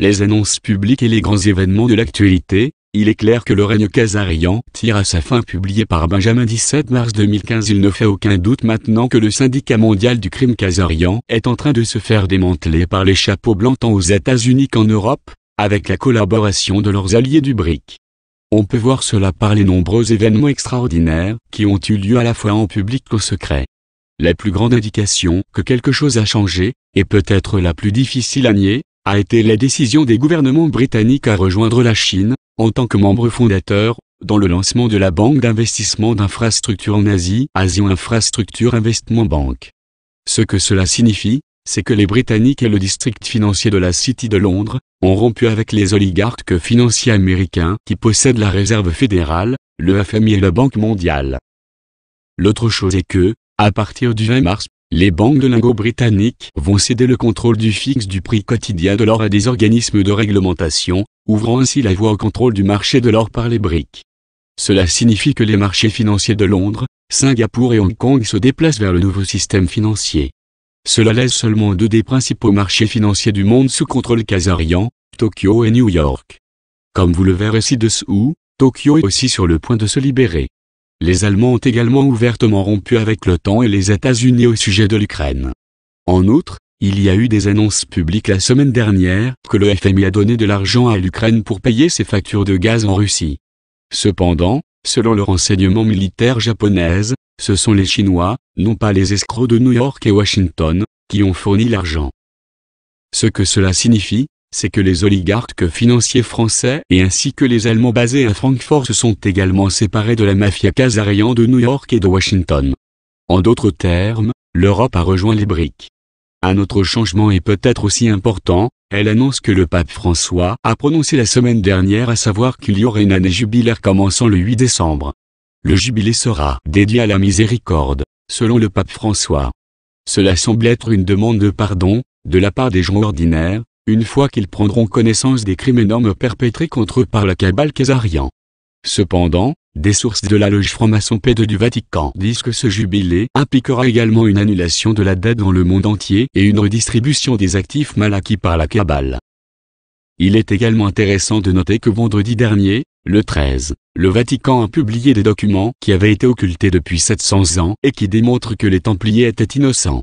les annonces publiques et les grands événements de l'actualité, il est clair que le règne Kazarian tire à sa fin publié par Benjamin 17 mars 2015 Il ne fait aucun doute maintenant que le syndicat mondial du crime Kazarian est en train de se faire démanteler par les chapeaux blancs tant aux États-Unis qu'en Europe, avec la collaboration de leurs alliés du BRIC. On peut voir cela par les nombreux événements extraordinaires qui ont eu lieu à la fois en public qu'au secret. La plus grande indication que quelque chose a changé, et peut-être la plus difficile à nier, a été la décision des gouvernements britanniques à rejoindre la Chine, en tant que membre fondateur, dans le lancement de la Banque d'investissement d'infrastructure en Asie, Asian Infrastructure Investment Bank. Ce que cela signifie, c'est que les Britanniques et le district financier de la City de Londres ont rompu avec les oligarques financiers américains qui possèdent la Réserve fédérale, le FMI et la Banque mondiale. L'autre chose est que, à partir du 20 mars les banques de lingots britanniques vont céder le contrôle du fixe du prix quotidien de l'or à des organismes de réglementation, ouvrant ainsi la voie au contrôle du marché de l'or par les briques. Cela signifie que les marchés financiers de Londres, Singapour et Hong Kong se déplacent vers le nouveau système financier. Cela laisse seulement deux des principaux marchés financiers du monde sous contrôle casarian, Tokyo et New York. Comme vous le verrez ci-dessous, Tokyo est aussi sur le point de se libérer. Les Allemands ont également ouvertement rompu avec l'OTAN et les États-Unis au sujet de l'Ukraine. En outre, il y a eu des annonces publiques la semaine dernière que le FMI a donné de l'argent à l'Ukraine pour payer ses factures de gaz en Russie. Cependant, selon le renseignement militaire japonaise, ce sont les Chinois, non pas les escrocs de New York et Washington, qui ont fourni l'argent. Ce que cela signifie, c'est que les oligarques financiers français et ainsi que les Allemands basés à Francfort se sont également séparés de la mafia casarian de New York et de Washington. En d'autres termes, l'Europe a rejoint les briques. Un autre changement est peut-être aussi important, elle annonce que le pape François a prononcé la semaine dernière à savoir qu'il y aurait une année jubilaire commençant le 8 décembre. Le jubilé sera dédié à la miséricorde, selon le pape François. Cela semble être une demande de pardon, de la part des gens ordinaires, une fois qu'ils prendront connaissance des crimes énormes perpétrés contre eux par la cabale khazarian. Cependant, des sources de la loge franc-maçon p du Vatican disent que ce jubilé impliquera également une annulation de la dette dans le monde entier et une redistribution des actifs mal acquis par la cabale. Il est également intéressant de noter que vendredi dernier, le 13, le Vatican a publié des documents qui avaient été occultés depuis 700 ans et qui démontrent que les Templiers étaient innocents.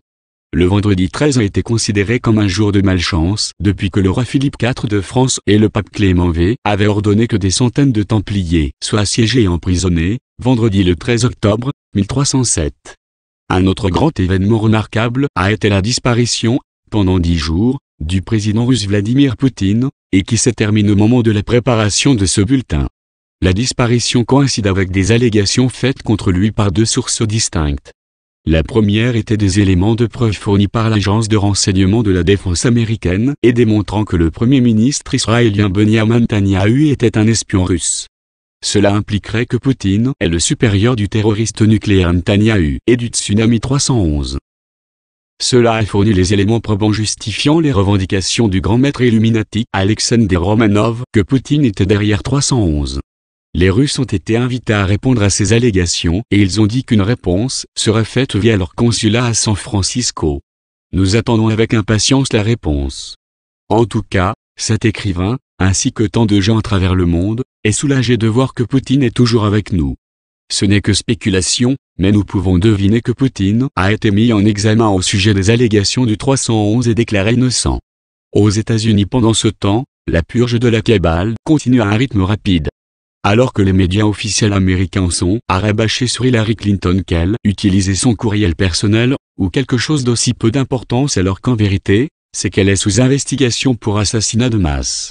Le vendredi 13 a été considéré comme un jour de malchance depuis que le roi Philippe IV de France et le pape Clément V avaient ordonné que des centaines de Templiers soient assiégés et emprisonnés, vendredi le 13 octobre 1307. Un autre grand événement remarquable a été la disparition, pendant dix jours, du président russe Vladimir Poutine, et qui s'est termine au moment de la préparation de ce bulletin. La disparition coïncide avec des allégations faites contre lui par deux sources distinctes. La première était des éléments de preuve fournis par l'agence de renseignement de la défense américaine et démontrant que le premier ministre israélien Benjamin Netanyahu était un espion russe. Cela impliquerait que Poutine est le supérieur du terroriste nucléaire Netanyahu et du tsunami 311. Cela a fourni les éléments probants justifiant les revendications du grand maître Illuminati Alexander Romanov que Poutine était derrière 311. Les Russes ont été invités à répondre à ces allégations et ils ont dit qu'une réponse serait faite via leur consulat à San Francisco. Nous attendons avec impatience la réponse. En tout cas, cet écrivain, ainsi que tant de gens à travers le monde, est soulagé de voir que Poutine est toujours avec nous. Ce n'est que spéculation, mais nous pouvons deviner que Poutine a été mis en examen au sujet des allégations du 311 et déclaré innocent. Aux États-Unis pendant ce temps, la purge de la cabale continue à un rythme rapide alors que les médias officiels américains sont à rabâcher sur Hillary Clinton qu'elle utilisait son courriel personnel, ou quelque chose d'aussi peu d'importance alors qu'en vérité, c'est qu'elle est sous investigation pour assassinat de masse.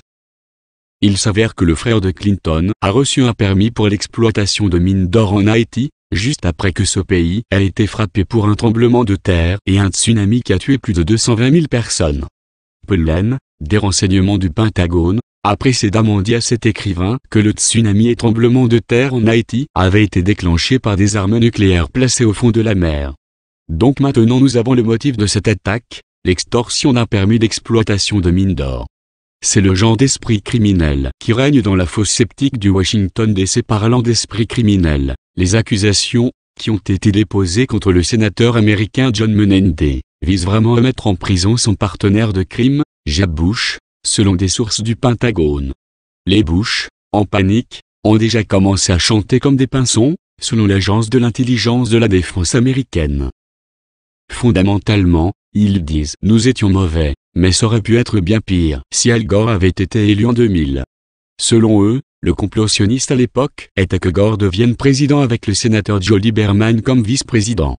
Il s'avère que le frère de Clinton a reçu un permis pour l'exploitation de mines d'or en Haïti, juste après que ce pays a été frappé pour un tremblement de terre et un tsunami qui a tué plus de 220 000 personnes. Pelen, des renseignements du Pentagone, a précédemment dit à cet écrivain que le tsunami et tremblement de terre en Haïti avaient été déclenché par des armes nucléaires placées au fond de la mer. Donc maintenant nous avons le motif de cette attaque, l'extorsion d'un permis d'exploitation de mines d'or. C'est le genre d'esprit criminel qui règne dans la fosse sceptique du Washington DC parlant d'esprit criminel. Les accusations, qui ont été déposées contre le sénateur américain John Menendez, visent vraiment à mettre en prison son partenaire de crime, Jeb Bush, selon des sources du Pentagone. Les Bush, en panique, ont déjà commencé à chanter comme des pinsons, selon l'Agence de l'intelligence de la défense américaine. Fondamentalement, ils disent Nous étions mauvais, mais ça aurait pu être bien pire si Al Gore avait été élu en 2000. Selon eux, le complotionniste à l'époque était que Gore devienne président avec le sénateur Joe Lieberman comme vice-président.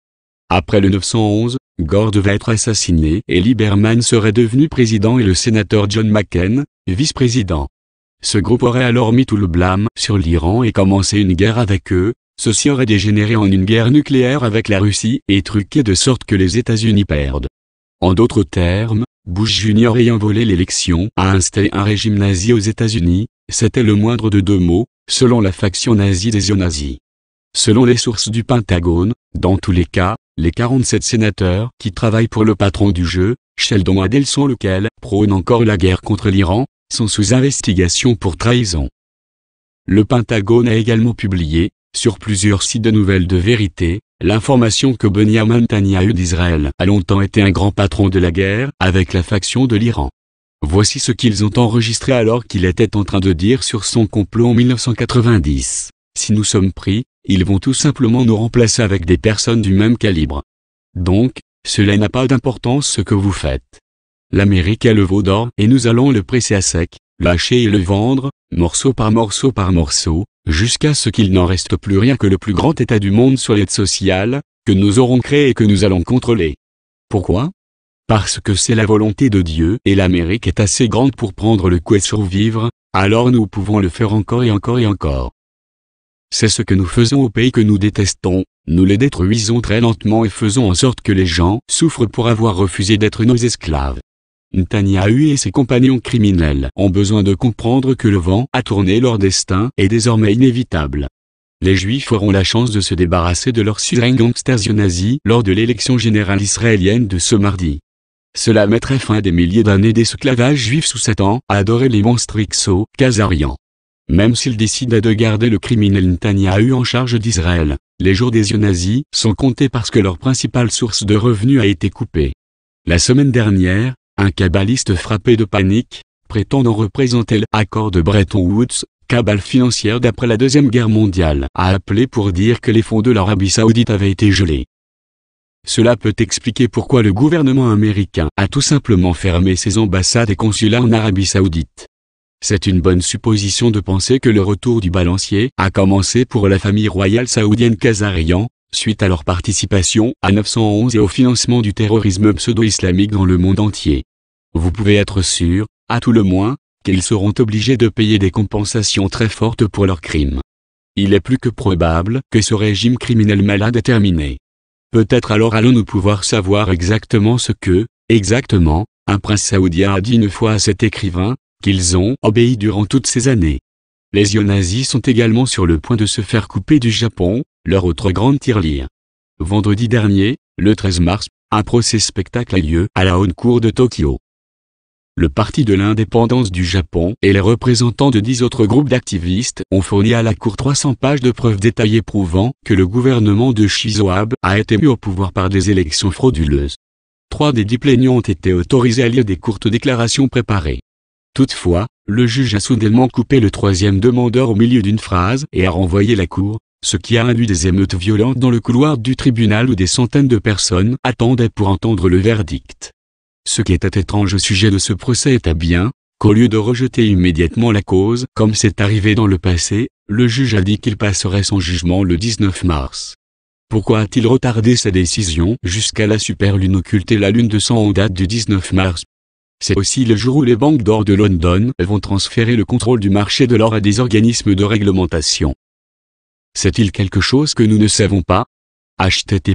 Après le 911, Gore devait être assassiné et Lieberman serait devenu président et le sénateur John McCain, vice-président. Ce groupe aurait alors mis tout le blâme sur l'Iran et commencé une guerre avec eux, ceci aurait dégénéré en une guerre nucléaire avec la Russie et truqué de sorte que les États-Unis perdent. En d'autres termes, Bush Jr. ayant volé l'élection a installé un régime nazi aux États-Unis, c'était le moindre de deux mots, selon la faction nazie des eux-nazis. Selon les sources du Pentagone, dans tous les cas, les 47 sénateurs qui travaillent pour le patron du jeu, Sheldon Adelson lequel prône encore la guerre contre l'Iran, sont sous investigation pour trahison. Le Pentagone a également publié, sur plusieurs sites de nouvelles de vérité, l'information que Benjamin Netanyahu d'Israël a longtemps été un grand patron de la guerre avec la faction de l'Iran. Voici ce qu'ils ont enregistré alors qu'il était en train de dire sur son complot en 1990. Si nous sommes pris, ils vont tout simplement nous remplacer avec des personnes du même calibre. Donc, cela n'a pas d'importance ce que vous faites. L'Amérique a le veau d'or et nous allons le presser à sec, lâcher et le vendre, morceau par morceau par morceau, jusqu'à ce qu'il n'en reste plus rien que le plus grand état du monde sur l'aide sociale, que nous aurons créé et que nous allons contrôler. Pourquoi Parce que c'est la volonté de Dieu et l'Amérique est assez grande pour prendre le coup et survivre, alors nous pouvons le faire encore et encore et encore. C'est ce que nous faisons aux pays que nous détestons, nous les détruisons très lentement et faisons en sorte que les gens souffrent pour avoir refusé d'être nos esclaves. Netanyahu et ses compagnons criminels ont besoin de comprendre que le vent a tourné leur destin est désormais inévitable. Les Juifs auront la chance de se débarrasser de leur suzerain gangsters nazi lors de l'élection générale israélienne de ce mardi. Cela mettrait fin à des milliers d'années d'esclavage juif sous Satan à adorer les monstres Ixo, même s'il décident de garder le criminel Netanyahu en charge d'Israël, les jours des yeux nazis sont comptés parce que leur principale source de revenus a été coupée. La semaine dernière, un kabbaliste frappé de panique, prétendant représenter l'accord de Bretton Woods, cabale financière d'après la Deuxième Guerre mondiale, a appelé pour dire que les fonds de l'Arabie saoudite avaient été gelés. Cela peut expliquer pourquoi le gouvernement américain a tout simplement fermé ses ambassades et consulats en Arabie saoudite. C'est une bonne supposition de penser que le retour du balancier a commencé pour la famille royale saoudienne Kazarian, suite à leur participation à 911 et au financement du terrorisme pseudo-islamique dans le monde entier. Vous pouvez être sûr, à tout le moins, qu'ils seront obligés de payer des compensations très fortes pour leurs crimes. Il est plus que probable que ce régime criminel malade est terminé. Peut-être alors allons-nous pouvoir savoir exactement ce que, exactement, un prince saoudien a dit une fois à cet écrivain, qu'ils ont obéi durant toutes ces années. Les Ionazis sont également sur le point de se faire couper du Japon, leur autre grande tirelire. Vendredi dernier, le 13 mars, un procès spectacle a lieu à la Haute Cour de Tokyo. Le Parti de l'indépendance du Japon et les représentants de dix autres groupes d'activistes ont fourni à la Cour 300 pages de preuves détaillées prouvant que le gouvernement de Shizuab a été mis au pouvoir par des élections frauduleuses. Trois des dix plaignants ont été autorisés à lire des courtes déclarations préparées. Toutefois, le juge a soudainement coupé le troisième demandeur au milieu d'une phrase et a renvoyé la cour, ce qui a induit des émeutes violentes dans le couloir du tribunal où des centaines de personnes attendaient pour entendre le verdict. Ce qui était étrange au sujet de ce procès était bien, qu'au lieu de rejeter immédiatement la cause comme c'est arrivé dans le passé, le juge a dit qu'il passerait son jugement le 19 mars. Pourquoi a-t-il retardé sa décision jusqu'à la superlune occultée la lune de sang en date du 19 mars c'est aussi le jour où les banques d'or de London vont transférer le contrôle du marché de l'or à des organismes de réglementation. cest il quelque chose que nous ne savons pas http